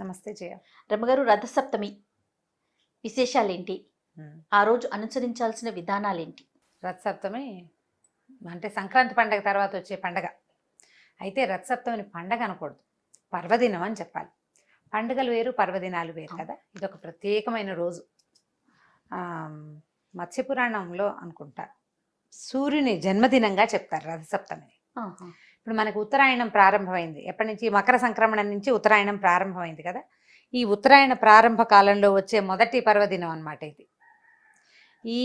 నమస్తే జయ రమగారు రథసప్తమి విశేషాలేంటి ఆ రోజు అనుసరించాల్సిన విధానాలేంటి రథసప్తమి అంటే సంక్రాంతి పండగ తర్వాత వచ్చే పండగ అయితే రథసప్తమిని పండగ అనకూడదు పర్వదినం అని చెప్పాలి పండుగలు వేరు పర్వదినాలు వేరు కదా ఇదొక ప్రత్యేకమైన రోజు మత్స్య పురాణంలో అనుకుంటా సూర్యుని జన్మదినంగా చెప్తారు రథసప్తమిని ఇప్పుడు మనకు ఉత్తరాయణం ప్రారంభమైంది ఎప్పటి నుంచి మకర సంక్రమణ నుంచి ఉత్తరాయణం ప్రారంభమైంది కదా ఈ ఉత్తరాయణ ప్రారంభ కాలంలో వచ్చే మొదటి పర్వదినం అనమాట ఇది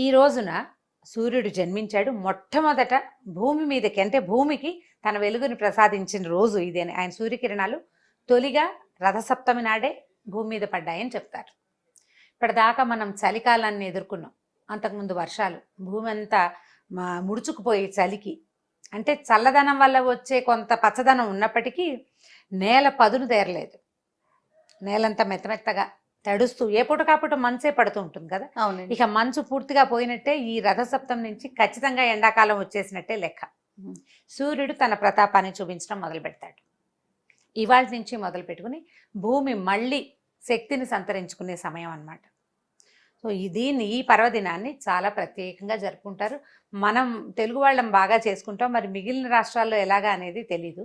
ఈ రోజున సూర్యుడు జన్మించాడు మొట్టమొదట భూమి మీదకి అంటే భూమికి తన వెలుగుని ప్రసాదించిన రోజు ఇది ఆయన సూర్యకిరణాలు తొలిగా రథసప్తమి నాడే భూమి మీద పడ్డాయని చెప్తారు ఇప్పటిదాకా మనం చలికాలాన్ని ఎదుర్కొన్నాం అంతకుముందు వర్షాలు భూమి అంతా ముడుచుకుపోయే చలికి అంటే చల్లదనం వల్ల వచ్చే కొంత పచ్చదనం ఉన్నప్పటికీ నేల పదును తేరలేదు నేలంతా మెత్తమెత్తగా తడుస్తూ ఏ పూట కాపుట మంచే పడుతూ ఉంటుంది కదా ఇక మంచు పూర్తిగా పోయినట్టే ఈ రథసప్తం నుంచి ఖచ్చితంగా ఎండాకాలం వచ్చేసినట్టే లెక్క సూర్యుడు తన ప్రతాపాన్ని చూపించడం మొదలు పెడతాడు ఇవాళ నుంచి మొదలు పెట్టుకుని భూమి మళ్ళీ శక్తిని సంతరించుకునే సమయం అన్నమాట సో దీన్ని ఈ పర్వదినాన్ని చాలా ప్రత్యేకంగా జరుపుకుంటారు మనం తెలుగు వాళ్ళం బాగా చేసుకుంటాం మరి మిగిలిన రాష్ట్రాల్లో ఎలాగా అనేది తెలీదు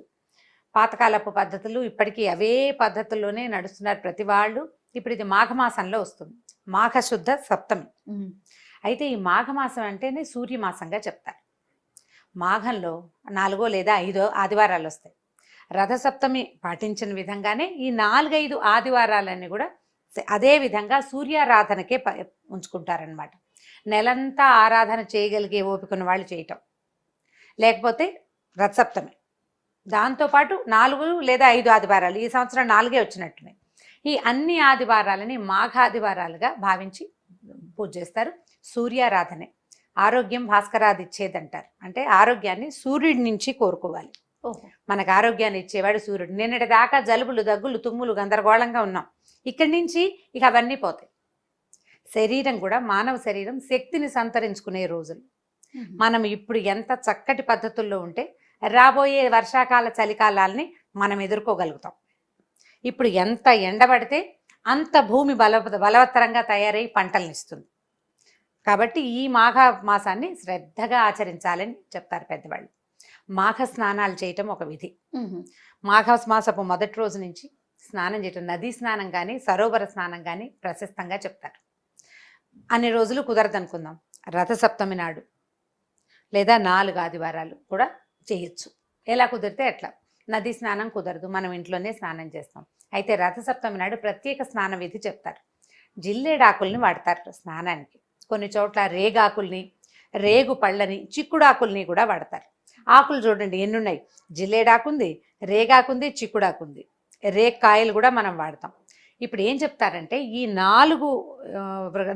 పాతకాలపు పద్ధతులు ఇప్పటికీ అవే పద్ధతుల్లోనే నడుస్తున్నారు ప్రతి వాళ్ళు ఇప్పుడు ఇది మాఘమాసంలో వస్తుంది మాఘశుద్ధ సప్తమి అయితే ఈ మాఘమాసం అంటేనే సూర్యమాసంగా చెప్తారు మాఘంలో నాలుగో లేదా ఐదో ఆదివారాలు వస్తాయి రథసప్తమి పాటించిన విధంగానే ఈ నాలుగైదు ఆదివారాలన్నీ కూడా అదేవిధంగా సూర్యారాధనకే ప ఉంచుకుంటారనమాట నెలంతా ఆరాధన చేయగలిగే ఓపికను వాళ్ళు చేయటం లేకపోతే రథసప్తమి దాంతోపాటు నాలుగు లేదా ఐదు ఆదివారాలు ఈ సంవత్సరం నాలుగే వచ్చినట్టునే ఈ అన్ని ఆదివారాలని మాఘాదివారాలుగా భావించి పూజ చేస్తారు సూర్యారాధనే ఆరోగ్యం అంటారు అంటే ఆరోగ్యాన్ని సూర్యుడి నుంచి కోరుకోవాలి మనకు ఆరోగ్యాన్ని ఇచ్చేవాడు సూర్యుడు నిన్నటి దాకా జలుబులు దగ్గులు తుమ్ములు గందరగోళంగా ఉన్నాం ఇక్కడి నుంచి ఇక అవన్నీ పోతాయి శరీరం కూడా మానవ శరీరం శక్తిని సంతరించుకునే రోజులు మనం ఇప్పుడు ఎంత చక్కటి పద్ధతుల్లో ఉంటే రాబోయే వర్షాకాల చలికాలాల్ని మనం ఎదుర్కోగలుగుతాం ఇప్పుడు ఎంత ఎండబడితే అంత భూమి బల బలవత్తరంగా తయారై పంటలను ఇస్తుంది కాబట్టి ఈ మాఘ మాసాన్ని శ్రద్ధగా ఆచరించాలని చెప్తారు పెద్దవాళ్ళు మాఘ స్నానాలు చేయటం ఒక విధి మాఘ మాసపు మొదటి రోజు నుంచి స్నానం చేయటం నదీ స్నానం కానీ సరోవర స్నానం కానీ ప్రశస్తంగా చెప్తారు అన్ని రోజులు కుదరదు అనుకుందాం రథసప్తమి నాడు లేదా నాలుగు ఆదివారాలు కూడా చేయొచ్చు ఎలా కుదిరితే ఎట్లా నదీ స్నానం కుదరదు మనం ఇంట్లోనే స్నానం చేస్తాం అయితే రథసప్తమి నాడు ప్రత్యేక స్నాన విధి చెప్తారు జిల్లేడాకుల్ని వాడతారు స్నానానికి కొన్ని చోట్ల రేగాకుల్ని రేగు పళ్ళని చిక్కుడాకుల్ని కూడా వాడతారు ఆకులు చూడండి ఎన్ని ఉన్నాయి జిల్లేడాకుంది రేగాకుంది చిక్కుడాకుంది కాయలు కూడా మనం వాడతాం ఇప్పుడు ఏం చెప్తారంటే ఈ నాలుగు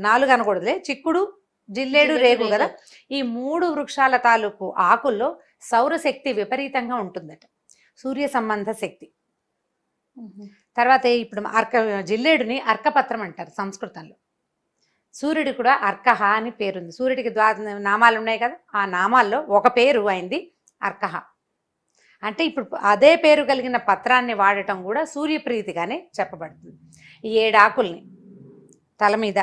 నాలుగు అనకూడదులే చిక్కుడు జిల్లేడు రేగు కదా ఈ మూడు వృక్షాల తాలూకు ఆకుల్లో సౌరశక్తి విపరీతంగా ఉంటుందట సూర్య సంబంధ శక్తి తర్వాత ఇప్పుడు అర్క జిల్లేడుని అర్కపత్రం అంటారు సంస్కృతంలో సూర్యుడు కూడా అర్కహ అని పేరుంది సూర్యుడికి ద్వా నామాలు ఉన్నాయి కదా ఆ నామాల్లో ఒక పేరు అయింది అర్కహ అంటే ఇప్పుడు అదే పేరు కలిగిన పత్రాన్ని వాడటం కూడా సూర్యప్రీతిగానే చెప్పబడుతుంది ఈ ఏడాకుల్ని తల మీద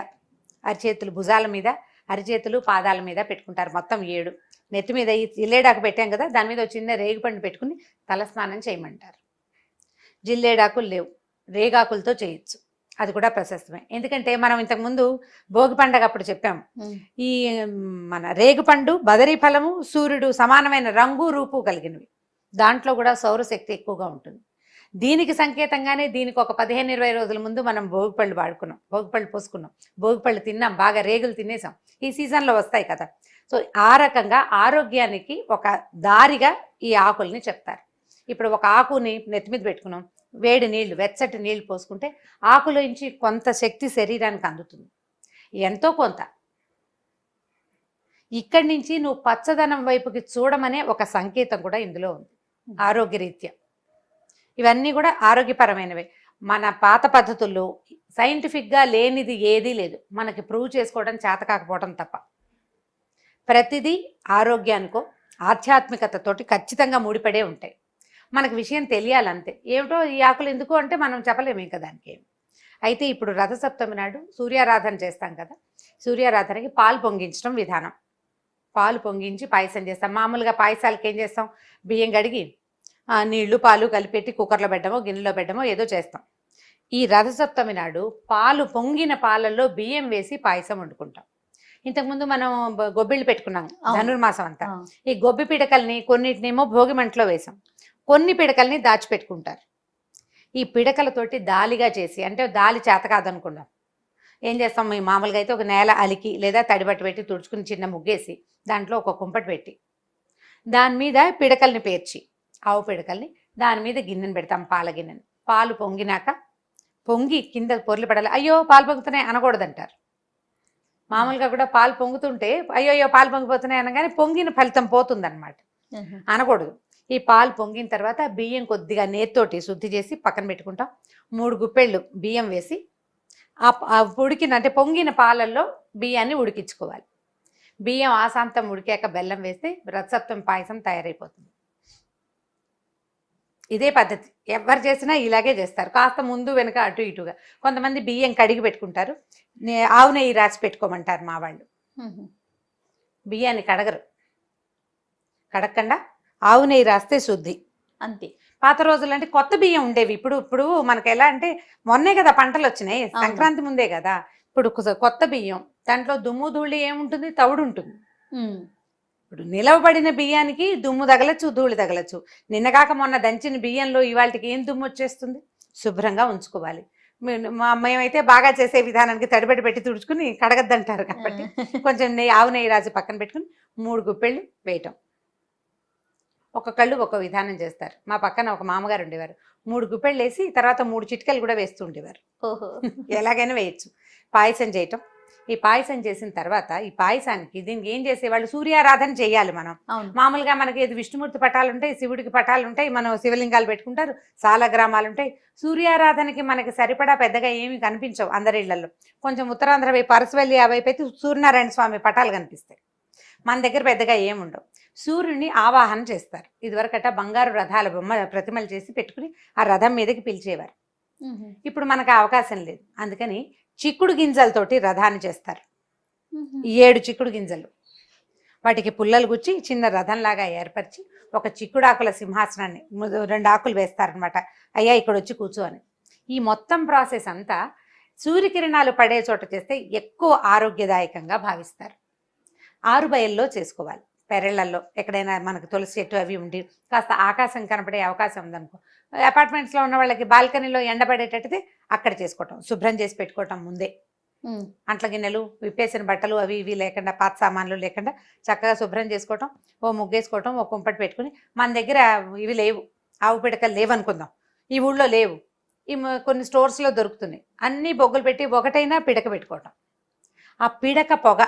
అరిచేతులు భుజాల మీద అరిచేతులు పాదాల మీద పెట్టుకుంటారు మొత్తం ఏడు నెత్తి మీద జిల్లేడాకు పెట్టాం కదా దాని మీద చిన్న రేగుపండు పెట్టుకుని తలస్నానం చేయమంటారు జిల్లేడాకులు లేవు రేగాకులతో చేయొచ్చు అది కూడా ప్రశస్తమే ఎందుకంటే మనం ఇంతకుముందు భోగి పండగ అప్పుడు చెప్పాం ఈ మన పండు బదరీ ఫలము సూర్యుడు సమానమైన రంగు రూపు కలిగినవి దాంట్లో కూడా సౌరశక్తి ఎక్కువగా ఉంటుంది దీనికి సంకేతంగానే దీనికి ఒక పదిహేను ఇరవై రోజుల ముందు మనం భోగిపళ్ళు వాడుకున్నాం భోగిపళ్ళు పోసుకున్నాం పళ్ళు తిన్నాం బాగా రేగులు తినేసాం ఈ సీజన్లో వస్తాయి కదా సో ఆ రకంగా ఆరోగ్యానికి ఒక దారిగా ఈ ఆకుల్ని చెప్తారు ఇప్పుడు ఒక ఆకుని నెత్తిమీద పెట్టుకున్నాం వేడి నీళ్లు వెచ్చటి నీళ్లు పోసుకుంటే ఆకులోంచి కొంత శక్తి శరీరానికి అందుతుంది ఎంతో కొంత ఇక్కడి నుంచి నువ్వు పచ్చదనం వైపుకి చూడమనే ఒక సంకేతం కూడా ఇందులో ఉంది ఆరోగ్యరీత్యా ఇవన్నీ కూడా ఆరోగ్యపరమైనవే మన పాత పద్ధతుల్లో సైంటిఫిక్గా లేనిది ఏదీ లేదు మనకి ప్రూవ్ చేసుకోవడం చేత కాకపోవడం తప్ప ప్రతిదీ ఆరోగ్యానికో ఆధ్యాత్మికతతోటి ఖచ్చితంగా ముడిపడే ఉంటాయి మనకు విషయం తెలియాలంతే ఏమిటో ఈ ఆకులు ఎందుకు అంటే మనం చెప్పలేము ఇంకా దానికి అయితే ఇప్పుడు రథసప్తమి నాడు సూర్యారాధన చేస్తాం కదా సూర్యారాధనకి పాలు పొంగించడం విధానం పాలు పొంగించి పాయసం చేస్తాం మామూలుగా పాయసాలకి ఏం చేస్తాం బియ్యం కడిగి నీళ్లు పాలు కలిపెట్టి కుక్కర్లో పెట్టమో గిన్నెలో పెట్టమో ఏదో చేస్తాం ఈ రథసప్తమి నాడు పాలు పొంగిన పాలల్లో బియ్యం వేసి పాయసం వండుకుంటాం ఇంతకుముందు మనం గొబ్బిళ్ళు పెట్టుకున్నాం ధనుర్మాసం అంతా ఈ గొబ్బి పిడకల్ని భోగి మంటలో వేసాం కొన్ని పిడకల్ని దాచిపెట్టుకుంటారు ఈ పిడకలతోటి దాలిగా చేసి అంటే దాలి చేత కాదనుకున్నాం ఏం చేస్తాం మేము మామూలుగా అయితే ఒక నేల అలికి లేదా తడిబట్టి పెట్టి తుడుచుకుని చిన్న ముగ్గేసి దాంట్లో ఒక కుంపటి పెట్టి దాని మీద పిడకల్ని పేర్చి ఆవు పిడకల్ని దాని మీద గిన్నెను పెడతాం పాల గిన్నెని పాలు పొంగినాక పొంగి కింద పొర్లు పడాలి అయ్యో పాలు పొంగుతున్నాయి అనకూడదంటారు మామూలుగా కూడా పాలు పొంగుతుంటే అయ్యో అయ్యో పాలు పొంగిపోతున్నాయి అనగానే పొంగిన ఫలితం పోతుందన్నమాట అనకూడదు ఈ పాలు పొంగిన తర్వాత బియ్యం కొద్దిగా నేత్తోటి శుద్ధి చేసి పక్కన పెట్టుకుంటాం మూడు గుప్పెళ్ళు బియ్యం వేసి ఆ ఉడికిన అంటే పొంగిన పాలల్లో బియ్యాన్ని ఉడికించుకోవాలి బియ్యం ఆసాంతం ఉడికాక బెల్లం వేస్తే రథసప్తం పాయసం తయారైపోతుంది ఇదే పద్ధతి ఎవరు చేసినా ఇలాగే చేస్తారు కాస్త ముందు వెనుక అటు ఇటుగా కొంతమంది బియ్యం కడిగి పెట్టుకుంటారు ఆవు నెయ్యి రాసి పెట్టుకోమంటారు మా వాళ్ళు బియ్యాన్ని కడగరు కడగకుండా ఆవు నెయ్యి రాస్తే శుద్ధి అంతే పాత రోజులు అంటే కొత్త బియ్యం ఉండేవి ఇప్పుడు ఇప్పుడు మనకి ఎలా అంటే మొన్నే కదా పంటలు వచ్చినాయి సంక్రాంతి ముందే కదా ఇప్పుడు కొత్త బియ్యం దాంట్లో దుమ్ము ధూళి ఏముంటుంది తవుడు ఉంటుంది ఇప్పుడు నిలవబడిన బియ్యానికి దుమ్ము తగలచ్చు ధూళి తగలచ్చు నిన్నగాక మొన్న దంచిన బియ్యంలో ఇవాళకి ఏం దుమ్ము వచ్చేస్తుంది శుభ్రంగా ఉంచుకోవాలి మేమైతే బాగా చేసే విధానానికి తడిబడి పెట్టి తుడుచుకుని కడగద్దంటారు కాబట్టి కొంచెం నెయ్యి ఆవు నెయ్యి రాసి పక్కన పెట్టుకుని మూడు గుప్పెళ్ళు వేయటం ఒక కళ్ళు ఒక విధానం చేస్తారు మా పక్కన ఒక మామగారు ఉండేవారు మూడు గుప్పెళ్ళు వేసి తర్వాత మూడు చిటికలు కూడా వేస్తూ ఉండేవారు ఓహో ఎలాగైనా వేయచ్చు పాయసం చేయటం ఈ పాయసం చేసిన తర్వాత ఈ పాయసానికి దీనికి ఏం చేసేవాళ్ళు సూర్యారాధన చేయాలి మనం మామూలుగా మనకి ఏది విష్ణుమూర్తి పటాలు ఉంటాయి శివుడికి పటాలు ఉంటాయి మనం శివలింగాలు పెట్టుకుంటారు చాలా గ్రామాలు ఉంటాయి సూర్యారాధనకి మనకి సరిపడా పెద్దగా ఏమి కనిపించవు అందరిళ్లలో కొంచెం ఉత్తరాంధ్ర వైపు పరసవల్లి ఆ వైపు అయితే సూర్యనారాయణ స్వామి పటాలు కనిపిస్తాయి మన దగ్గర పెద్దగా ఏముండవు సూర్యుని ఆవాహన చేస్తారు ఇదివరకట బంగారు రథాల బొమ్మ ప్రతిమలు చేసి పెట్టుకుని ఆ రథం మీదకి పిలిచేవారు ఇప్పుడు మనకు అవకాశం లేదు అందుకని చిక్కుడు గింజలతోటి రథాన్ని చేస్తారు ఏడు చిక్కుడు గింజలు వాటికి పుల్లలు గుచ్చి చిన్న రథంలాగా ఏర్పరిచి ఒక చిక్కుడాకుల సింహాసనాన్ని రెండు ఆకులు వేస్తారనమాట అయ్యా ఇక్కడ వచ్చి కూర్చో అని ఈ మొత్తం ప్రాసెస్ అంతా సూర్యకిరణాలు పడే చోట చేస్తే ఎక్కువ ఆరోగ్యదాయకంగా భావిస్తారు ఆరు బయల్లో చేసుకోవాలి పెరళ్లలో ఎక్కడైనా మనకు తులసి చెట్టు అవి ఉండి కాస్త ఆకాశం కనపడే అవకాశం ఉందనుకో అపార్ట్మెంట్స్లో ఉన్న వాళ్ళకి బాల్కనీలో ఎండబడేటట్టు అక్కడ చేసుకోవటం శుభ్రం చేసి పెట్టుకోవటం ముందే అంట్ల గిన్నెలు విప్పేసిన బట్టలు అవి ఇవి లేకుండా పాత సామాన్లు లేకుండా చక్కగా శుభ్రం చేసుకోవటం ఓ ముగ్గేసుకోవటం ఓ కుంపటి పెట్టుకుని మన దగ్గర ఇవి లేవు ఆవు పిడకలు లేవనుకుందాం ఈ ఊళ్ళో లేవు ఈ కొన్ని స్టోర్స్లో దొరుకుతున్నాయి అన్నీ బొగ్గులు పెట్టి ఒకటైనా పిడక పెట్టుకోవటం ఆ పిడక పొగ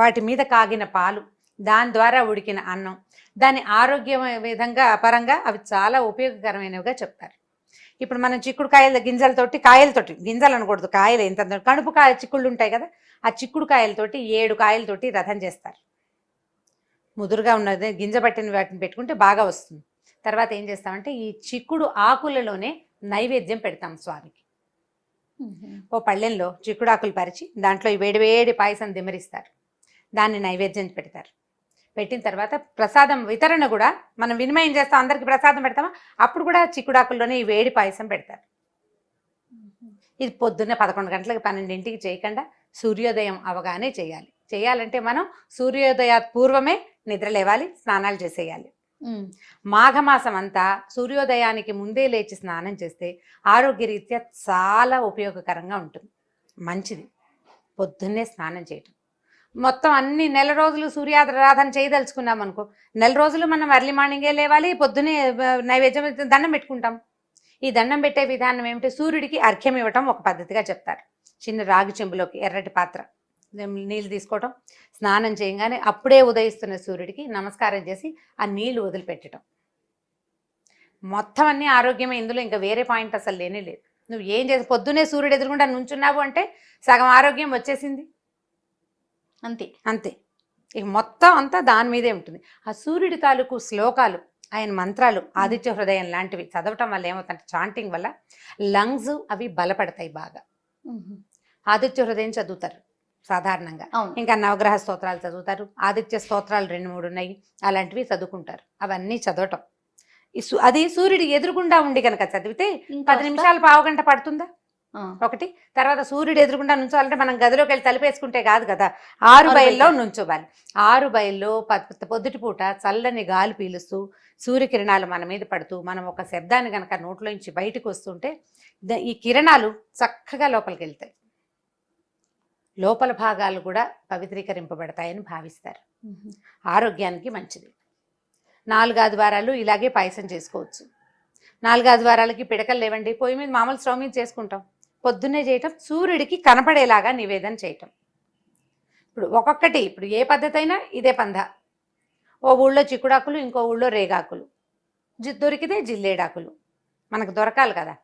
వాటి మీద కాగిన పాలు దాని ద్వారా ఉడికిన అన్నం దాని ఆరోగ్యం విధంగా పరంగా అవి చాలా ఉపయోగకరమైనవిగా చెప్తారు ఇప్పుడు మనం చిక్కుడు కాయల గింజలతోటి కాయలతోటి గింజలు అనకూడదు కాయలు ఎంత కడుపు కాయ చిక్కుళ్ళు ఉంటాయి కదా ఆ చిక్కుడు కాయలతోటి ఏడు కాయలతోటి రథం చేస్తారు ముదురుగా ఉన్నది గింజ పట్టిన వాటిని పెట్టుకుంటే బాగా వస్తుంది తర్వాత ఏం చేస్తామంటే ఈ చిక్కుడు ఆకులలోనే నైవేద్యం పెడతాం స్వామికి ఓ పళ్ళెంలో చిక్కుడు ఆకులు పరిచి దాంట్లో వేడివేడి పాయసం దిమరిస్తారు దాన్ని నైవేద్యం పెడతారు పెట్టిన తర్వాత ప్రసాదం వితరణ కూడా మనం వినిమయం చేస్తాం అందరికి ప్రసాదం పెడతామా అప్పుడు కూడా చిక్కుడాకుల్లోనే ఈ వేడి పాయసం పెడతారు ఇది పొద్దున్న పదకొండు గంటలకు పన్నెండింటికి చేయకుండా సూర్యోదయం అవగానే చేయాలి చేయాలంటే మనం సూర్యోదయ పూర్వమే నిద్రలేవాలి స్నానాలు చేసేయాలి మాఘమాసం అంతా సూర్యోదయానికి ముందే లేచి స్నానం చేస్తే ఆరోగ్యరీత్యా చాలా ఉపయోగకరంగా ఉంటుంది మంచిది పొద్దున్నే స్నానం చేయటం మొత్తం అన్ని నెల రోజులు సూర్యారాధన చేయదలుచుకున్నాం అనుకో నెల రోజులు మనం ఎర్లీ మార్నింగే లేవాలి పొద్దునే నైవేద్యం దండం పెట్టుకుంటాం ఈ దండం పెట్టే విధానం ఏమిటి సూర్యుడికి అర్ఘ్యం ఇవ్వటం ఒక పద్ధతిగా చెప్తారు చిన్న రాగి చెంబులోకి ఎర్రటి పాత్ర నీళ్ళు తీసుకోవటం స్నానం చేయగానే అప్పుడే ఉదయిస్తున్న సూర్యుడికి నమస్కారం చేసి ఆ నీళ్లు వదిలిపెట్టడం మొత్తం అన్ని ఆరోగ్యమే ఇందులో ఇంకా వేరే పాయింట్ అసలు లేనే లేదు నువ్వు ఏం చేసి పొద్దునే సూర్యుడు ఎదురుకుండా నుంచున్నావు అంటే సగం ఆరోగ్యం వచ్చేసింది అంతే అంతే ఇక మొత్తం అంతా దాని మీదే ఉంటుంది ఆ సూర్యుడి తాలూకు శ్లోకాలు ఆయన మంత్రాలు ఆదిత్య హృదయం లాంటివి చదవటం వల్ల ఏమవుతుందంటే చాంటింగ్ వల్ల లంగ్స్ అవి బలపడతాయి బాగా ఆదిత్య హృదయం చదువుతారు సాధారణంగా ఇంకా నవగ్రహ స్తోత్రాలు చదువుతారు ఆదిత్య స్తోత్రాలు రెండు మూడు ఉన్నాయి అలాంటివి చదువుకుంటారు అవన్నీ చదవటం అది సూర్యుడు ఎదురుగుండా ఉండి కనుక చదివితే పది నిమిషాలు పావు గంట పడుతుందా ఒకటి తర్వాత సూర్యుడు ఎదురుకుండా నుంచోవాలంటే మనం గదిలోకి వెళ్ళి తలిపేసుకుంటే కాదు కదా ఆరు బయల్లో నుంచోవాలి ఆరు బయల్లో పొద్దుటి పూట చల్లని గాలి పీలుస్తూ సూర్యకిరణాలు మన మీద పడుతూ మనం ఒక శబ్దాన్ని కనుక నోట్లోంచి బయటకు వస్తుంటే ఈ కిరణాలు చక్కగా లోపలికి వెళ్తాయి లోపల భాగాలు కూడా పవిత్రీకరింపబడతాయని భావిస్తారు ఆరోగ్యానికి మంచిది నాలుగు ఆదివారాలు ఇలాగే పాయసం చేసుకోవచ్చు నాలుగు ఆదివారాలకి పిడకలు లేవండి పొయ్యి మీద మామూలు స్టవ్ మీద చేసుకుంటాం పొద్దున్నే చేయటం సూర్యుడికి కనపడేలాగా నివేదన చేయటం ఇప్పుడు ఒక్కొక్కటి ఇప్పుడు ఏ పద్ధతి అయినా ఇదే పంద ఓ ఊళ్ళో చిక్కుడాకులు ఇంకో ఊళ్ళో రేగాకులు దొరికితే జిల్లేడాకులు మనకు దొరకాలి కదా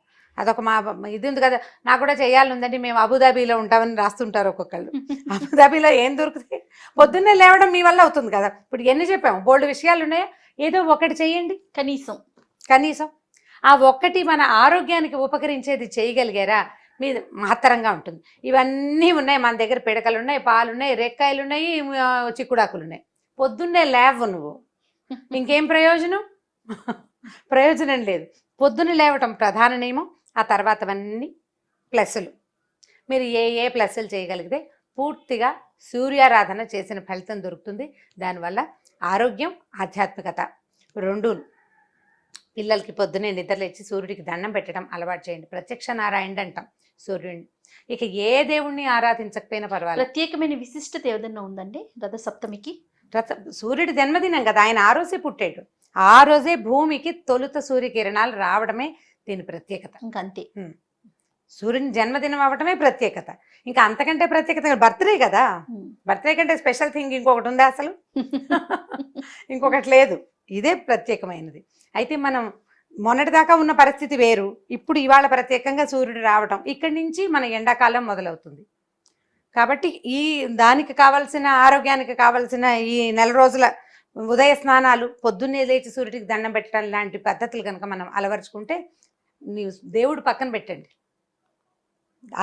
అదొక మా ఇది ఉంది కదా నాకు కూడా చేయాలని ఉందండి మేము అబుదాబీలో ఉంటామని రాస్తుంటారు ఒక్కొక్కళ్ళు అబుదాబీలో ఏం దొరుకుతాయి పొద్దున్నే లేవడం మీ వల్ల అవుతుంది కదా ఇప్పుడు ఎన్ని చెప్పాము బోల్డ్ విషయాలు ఉన్నాయా ఏదో ఒకటి చేయండి కనీసం కనీసం ఆ ఒక్కటి మన ఆరోగ్యానికి ఉపకరించేది చేయగలిగారా మీద మహత్తరంగా ఉంటుంది ఇవన్నీ ఉన్నాయి మన దగ్గర పిడకలు ఉన్నాయి పాలు ఉన్నాయి రెక్కాయలు ఉన్నాయి చిక్కుడాకులు ఉన్నాయి పొద్దున్నే లేవు నువ్వు ఇంకేం ప్రయోజనం ప్రయోజనం లేదు పొద్దున్న లేవటం ప్రధాన నియమం ఆ తర్వాత అవన్నీ ప్లస్సులు మీరు ఏ ఏ ప్లస్లు చేయగలిగితే పూర్తిగా సూర్యారాధన చేసిన ఫలితం దొరుకుతుంది దానివల్ల ఆరోగ్యం ఆధ్యాత్మికత రెండు పిల్లలకి పొద్దునే నిద్రలేచి సూర్యుడికి దండం పెట్టడం అలవాటు చేయండి ప్రత్యక్ష నారాయణ అంటాం సూర్యుడిని ఇక ఏ దేవుణ్ణి ఆరాధించకపోయినా పర్వాలేదు ప్రత్యేకమైన విశిష్టత ఏదైనా ఉందండి రథ సప్తమికి రథ సూర్యుడి జన్మదినం కదా ఆయన ఆ రోజే పుట్టాడు ఆ రోజే భూమికి తొలుత సూర్యకిరణాలు రావడమే దీని ప్రత్యేకత ఇంకంతే సూర్యుని జన్మదినం అవ్వటమే ప్రత్యేకత ఇంకా అంతకంటే ప్రత్యేకత బర్త్డే కదా బర్త్డే కంటే స్పెషల్ థింగ్ ఇంకొకటి ఉందా అసలు ఇంకొకటి లేదు ఇదే ప్రత్యేకమైనది అయితే మనం మొన్నటిదాకా ఉన్న పరిస్థితి వేరు ఇప్పుడు ఇవాళ ప్రత్యేకంగా సూర్యుడు రావటం ఇక్కడి నుంచి మన ఎండాకాలం మొదలవుతుంది కాబట్టి ఈ దానికి కావలసిన ఆరోగ్యానికి కావలసిన ఈ నెల రోజుల ఉదయ స్నానాలు పొద్దున్నే లేచి సూర్యుడికి దండం పెట్టడం లాంటి పద్ధతులు కనుక మనం అలవరుచుకుంటే దేవుడు పక్కన పెట్టండి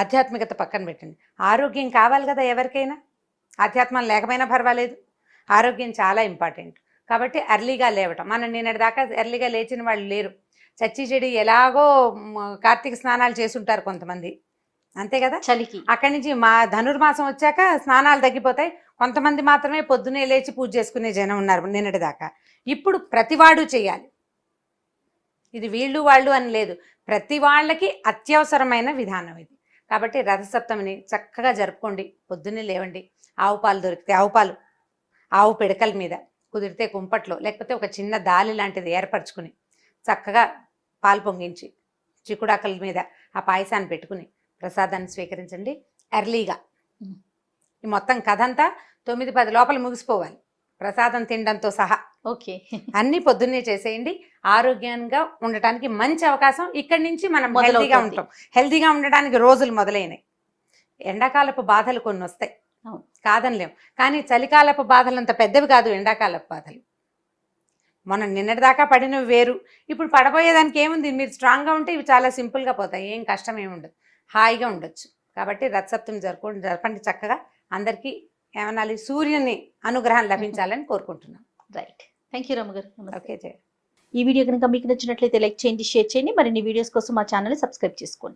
ఆధ్యాత్మికత పక్కన పెట్టండి ఆరోగ్యం కావాలి కదా ఎవరికైనా ఆధ్యాత్మం లేకపోయినా పర్వాలేదు ఆరోగ్యం చాలా ఇంపార్టెంట్ కాబట్టి అర్లీగా లేవటం మనం నిన్నటిదాకా ఎర్లీగా లేచిన వాళ్ళు లేరు చచ్చి చెడి ఎలాగో కార్తీక స్నానాలు చేసుంటారు కొంతమంది అంతే కదా చలికి అక్కడి నుంచి మా ధనుర్మాసం వచ్చాక స్నానాలు తగ్గిపోతాయి కొంతమంది మాత్రమే పొద్దునే లేచి పూజ చేసుకునే జనం ఉన్నారు నిన్నటి దాకా ఇప్పుడు ప్రతివాడు చేయాలి ఇది వీళ్ళు వాళ్ళు అని లేదు ప్రతి వాళ్ళకి అత్యవసరమైన విధానం ఇది కాబట్టి రథసప్తమిని చక్కగా జరుపుకోండి పొద్దున్నే లేవండి ఆవు పాలు దొరికితే ఆవు పాలు ఆవు పిడకల మీద కుదిరితే కుంపట్లో లేకపోతే ఒక చిన్న దాలి లాంటిది ఏర్పరచుకుని చక్కగా పాలు పొంగించి చిక్కుడాకల మీద ఆ పాయసాన్ని పెట్టుకుని ప్రసాదాన్ని స్వీకరించండి ఎర్లీగా ఈ మొత్తం కథ అంతా తొమ్మిది పది లోపల ముగిసిపోవాలి ప్రసాదం తినడంతో సహా ఓకే అన్ని పొద్దున్నే చేసేయండి ఆరోగ్యంగా ఉండటానికి మంచి అవకాశం ఇక్కడి నుంచి మనం హెల్తీగా ఉంటాం హెల్తీగా ఉండటానికి రోజులు మొదలైనవి ఎండాకాలపు బాధలు కొన్ని వస్తాయి కాదనిలేము కానీ చలికాలపు బాధలు అంత పెద్దవి కాదు ఎండాకాలపు బాధలు మనం నిన్నటిదాకా పడినవి వేరు ఇప్పుడు పడబోయేదానికి ఏముంది మీరు స్ట్రాంగ్గా ఉంటే ఇవి చాలా సింపుల్గా పోతాయి ఏం కష్టం ఏముండదు హాయిగా ఉండొచ్చు కాబట్టి రథసప్తమి జరుపుకోండి జరపండి చక్కగా అందరికీ ఏమనాలి సూర్యుని అనుగ్రహం లభించాలని కోరుకుంటున్నాం రైట్ థ్యాంక్ యూ రమగారు ఓకే జయ ఈ వీడియో కనుక మీకు నచ్చినట్లయితే లైక్ చేయండి షేర్ చేయండి మరిన్ని వీడియోస్ కోసం మా ఛానల్ సబ్స్క్రైబ్ చేసుకోండి